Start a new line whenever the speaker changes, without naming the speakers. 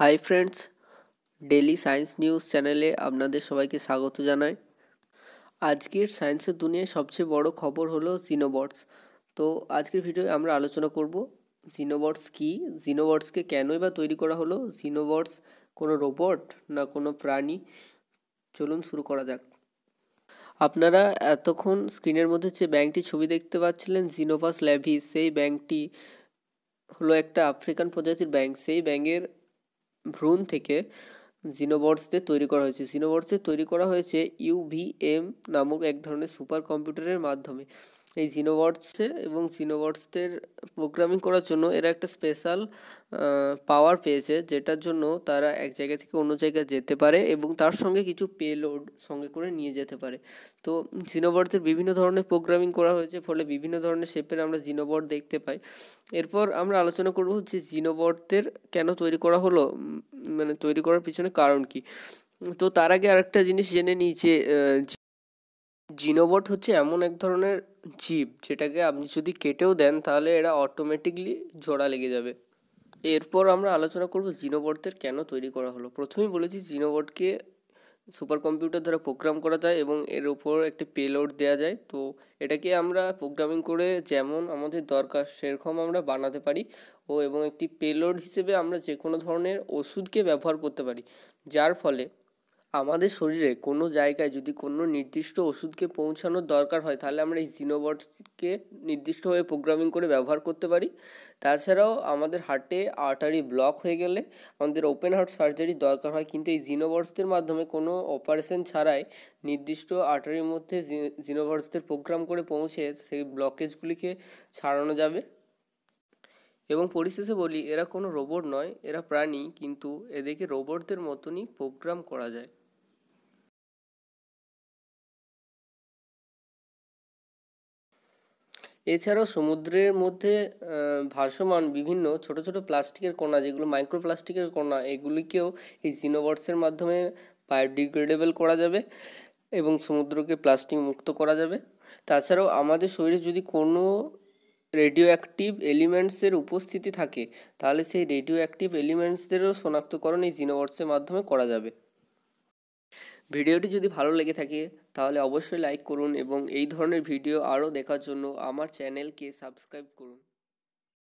high friends daily science news চ্যানেলে আপনাদের সবাইকে স্বাগত জানাই আজকের সায়েন্সের দুনিয়ায় সবচেয়ে বড় খবর হলো জিনোবটস তো আজকের ভিডিওয়ে আমরা আলোচনা করব জিনোবটস কী জিনোবটসকে কেনই বা তৈরি করা হলো জিনোবটস কোনো রোবট না কোনো প্রাণী চলুন শুরু করা যাক আপনারা এতক্ষণ স্ক্রিনের মধ্যে যে ব্যাংকটি ছবি দেখতে পাচ্ছিলেন জিনোভাস ল্যাভিস সেই ব্যাংকটি হলো একটা আফ্রিকান প্রজাতির ব্যাংক সেই ব্যাংকের ভ্রূণ থেকে জিনোবটসদের তৈরি করা হয়েছে জিনোবটসদের তৈরি করা হয়েছে ইউভিএম নামক এক ধরনের সুপার কম্পিউটারের মাধ্যমে এই জিনোবটসে এবং জিনোবটসদের প্রোগ্রামিং করার জন্য এরা একটা স্পেশাল পাওয়ার পেয়েছে যেটার জন্য তারা এক জায়গা থেকে অন্য জায়গায় যেতে পারে এবং তার সঙ্গে কিছু পেলোড সঙ্গে করে নিয়ে যেতে পারে তো জিনোবটদের বিভিন্ন ধরনের প্রোগ্রামিং করা হয়েছে ফলে বিভিন্ন ধরনের শেপের আমরা জিনোবট দেখতে পাই এরপর আমরা আলোচনা করব যে জিনোবটদের কেন তৈরি করা হলো মানে তৈরি করার পিছনে কারণ কি তো তার আগে আরেকটা জিনিস জেনে নিই যে জিনোবট হচ্ছে এমন এক ধরনের জিপ যেটাকে আপনি যদি কেটেও দেন তাহলে এরা অটোমেটিকলি জোড়া লেগে যাবে এরপর আমরা আলোচনা করব জিনোবটদের কেন তৈরি করা হলো প্রথমেই বলেছি জিনোবটকে সুপার কম্পিউটার দ্বারা প্রোগ্রাম করা যায় এবং এর উপর একটি পেলোড দেওয়া যায় তো এটাকে আমরা প্রোগ্রামিং করে যেমন আমাদের দরকার সেরকম আমরা বানাতে পারি ও এবং একটি পেলোড হিসেবে আমরা যে কোনো ধরনের ওষুধকে ব্যবহার করতে পারি যার ফলে আমাদের শরীরে কোনো জায়গায় যদি কোনো নির্দিষ্ট ওষুধকে পৌঁছানোর দরকার হয় তাহলে আমরা এই জিনোবটকে নির্দিষ্টভাবে প্রোগ্রামিং করে ব্যবহার করতে পারি তাছাড়াও আমাদের হার্টে আর্টারি ব্লক হয়ে গেলে আমাদের ওপেন হার্ট সার্জারির দরকার হয় কিন্তু এই জিনোবটসদের মাধ্যমে কোনো অপারেশন ছাড়াই নির্দিষ্ট আর্টারির মধ্যে জিনোবটসদের প্রোগ্রাম করে পৌঁছে সেই ব্লকেজগুলিকে ছাড়ানো যাবে এবং পরিশেষে বলি এরা কোনো রোবট নয় এরা প্রাণী কিন্তু এদেরকে রোবটদের মতনই প্রোগ্রাম করা যায় এছাড়াও সমুদ্রের মধ্যে ভাসমান বিভিন্ন ছোট ছোট প্লাস্টিকের কণা যেগুলো মাইক্রোপ্লাস্টিকের কণা এগুলিকেও এই জিনোবটসের মাধ্যমে বায়োডিগ্রেডেবল করা যাবে এবং সমুদ্রকে প্লাস্টিক মুক্ত করা যাবে তাছাড়াও আমাদের শরীরে যদি কোনো রেডিও অ্যাক্টিভ এলিমেন্টসের উপস্থিতি থাকে তাহলে সেই রেডিও অ্যাক্টিভ এলিমেন্টসদেরও শনাক্তকরণ এই জিনোভার্সের মাধ্যমে করা যাবে ভিডিওটি যদি ভালো লেগে থাকে তাহলে অবশ্যই লাইক করুন এবং এই ধরনের ভিডিও আরও দেখার জন্য আমার চ্যানেলকে সাবস্ক্রাইব করুন